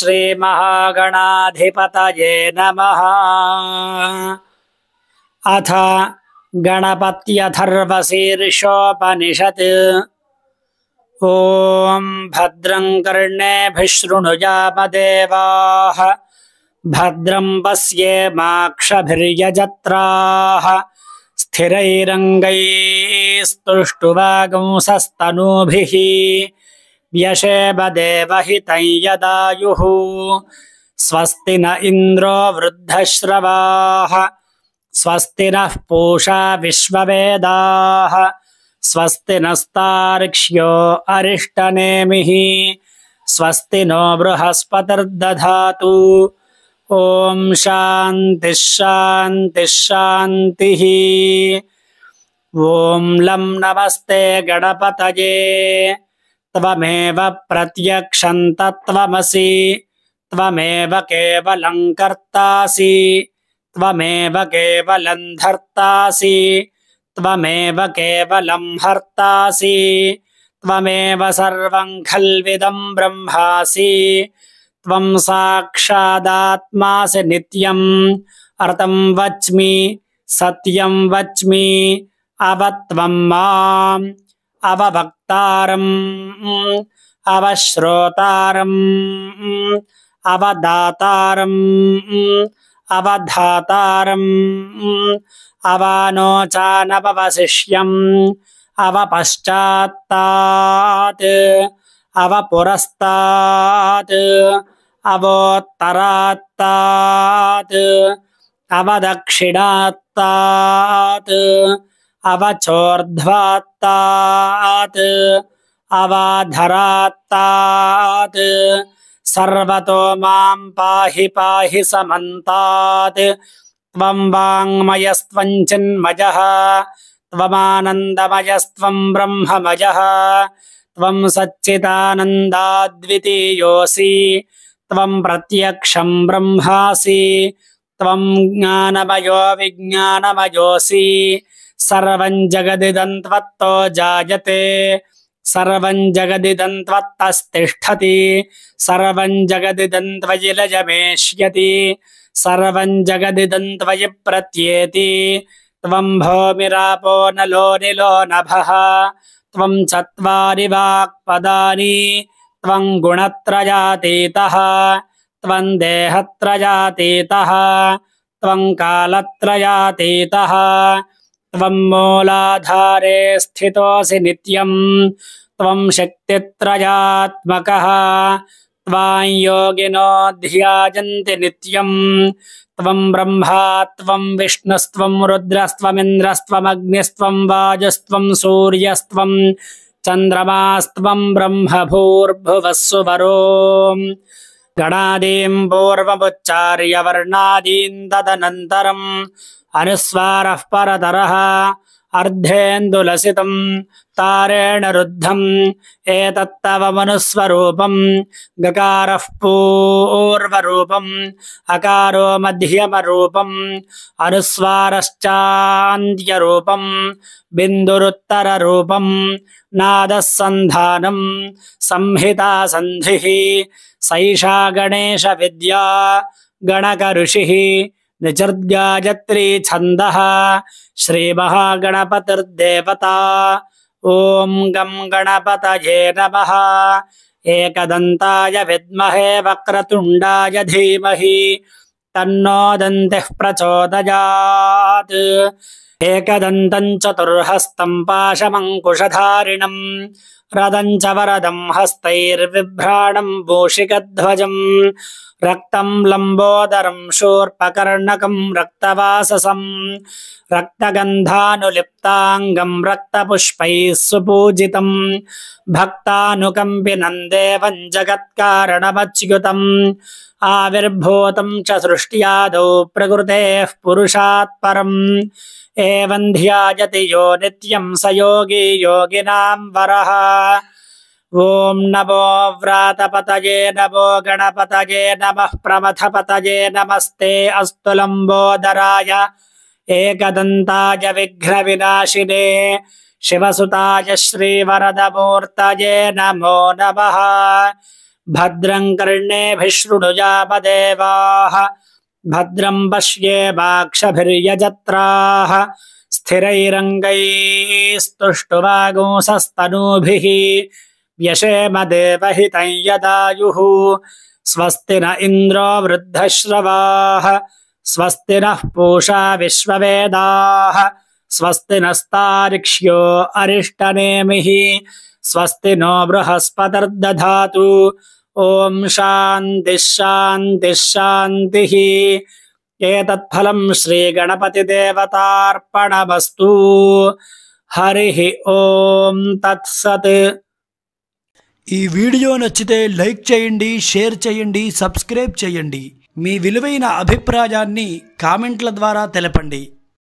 श्री महागणाधिपत नम अथ गणपत्यथर्वशीर्षोपनिषत् ॐ भद्रं कर्णेभिशृणुजामदेवाः भद्रं पश्येमाक्षभिर्यजत्राः स्थिरैरङ्गैस्तुष्टुवागंसस्तनूभिः व्यशेब देवहितं यदायुः स्वस्ति न इंद्रो वृद्धश्रवाः स्वस्ति न पूषा विश्ववेदाः स्वस्ति नस्तार्क्ष्यो अरिष्टनेमिः स्वस्ति नो बृहस्पतिर्दधातु ॐ शान्तिः शान्तिः शान्तिः ॐ लं नमस्ते गणपतये त्वमेव तत्त्वमसि त्वमेव केवलम् कर्तासि त्वमेव केवलम् धर्तासि त्वमेव केवलम् हर्तासि त्वमेव सर्वम् खल्विदम् ब्रह्मासि त्वम् साक्षादात्मासि नित्यम् अर्थं वच्मि सत्यम् वच्मि अवत्वं त्वम् माम् अवभक्तारम् अवश्रोतारम् अवदातारम् अवधातारम् अवानोचानवशिष्यम् अवपश्चात्तात् अवपुरस्तात् अवोत्तरात्तात् अवदक्षिणात्तात् अवचोर्ध्वात्तात् अवाधरात्तात् सर्वतो मां पाहि पाहि समन्तात् त्वं वाङ्मयस्त्वं चिन्मजः त्वमानन्दमयस्त्वं ब्रह्ममयः त्वं सच्चिदानन्दाद्वितीयोऽसि त्वं प्रत्यक्षं ब्रह्मासि त्वं ज्ञानमयो विज्ञानमयोऽसि सर्वम् जगदिदन्त्व जायते सर्वं जगदिदन्त्वत्तस्तिष्ठति सर्वम् जगदिदन्त्वजि सर्वं सर्वम् जगदिदन्त्वजि प्रत्येति त्वं भोमिरापो नलो निलो नभः त्वं चत्वारि वाक्पदानि त्वम् गुणत्र यातेतः त्वम् देहत्र यातेतः त्वं मूलाधारे स्थितोऽसि नित्यम् त्वं शक्तित्रयात्मकः त्वां योगिनो ध्याजन्ति नित्यम् त्वं ब्रह्मा त्वं विष्णुस्त्वं रुद्रस्त्वमिन्द्रस्त्वमग्निस्त्वं वाजस्त्वं सूर्यस्त्वं चन्द्रमास्त्वं ब्रह्म भूर्भुवस्सुवरो गणादीम् पूर्वमुच्चार्यवर्णादीन् तदनन्तरम् अनुस्वारः परतरः अर्धेन्दुलसितम् तारेण रुद्धम् एतत्तवमनुस्वरूपम् गकारः पूर्वरूपम् अकारो मध्यमरूपम् अनुस्वारश्चान्त्यरूपम् बिन्दुरुत्तररूपम् नादः सन्धानम् संहिता सन्धिः सैषा गणेशविद्या गणकऋषिः निचर्गाजत्री छंद श्री महागणपतिर्देवता ओं गं गणपत नमः एकदन्ताय विद्महे वक्रतुण्डाय धीमहि तन्नो दन्तिः प्रचोदयात् एकदन्तम् रदम् च वरदम् हस्तैर्विभ्राणम् भूषिकध्वजम् रक्तम् लम्बोदरम् शोर्पकर्णकम् रक्तवाससम् रक्तगन्धानुलिप्ताङ्गम् रक्तपुष्पैः सुपूजितम् भक्तानुकम्पिनन्देवम् जगत्कारणमच्युतम् आविर्भूतम् च सृष्ट्यादौ प्रकृतेः पुरुषात्परम् एवं ध्याजति यो नित्यं स योगी योगिनां वरः ॐ नमो व्रातपतये नमो गणपतये नमः प्रमथपतये नमस्ते अस्तु लम्बोदराय एकदन्ताय विघ्नविनाशिने शिवसुताय श्रीवरदमूर्तये नमो नमः भद्रं कर्णेभिः शृणुजामदेवाः भद्रम् पश्ये वाक्षभिर्यजत्राः स्थिरैरङ्गैस्तुष्टुवागुंसस्तनूभिः व्यशेमदेवहितं यदायुः स्वस्ति न इन्द्रो वृद्धश्रवाः स्वस्ति नः पूषा विश्ववेदाः स्वस्ति नस्तारिक्ष्यो अरिष्टनेमिः स्वस्ति नो बृहस्पतिर्दधातु ఓం శాంతి శాంతి శాంతి ఏతత్ఫలం వస్తు హరి ఓం తత్సత్ ఈ వీడియో నచ్చితే లైక్ చేయండి షేర్ చేయండి సబ్స్క్రైబ్ చేయండి మీ విలువైన అభిప్రాయాన్ని కామెంట్ల ద్వారా తెలపండి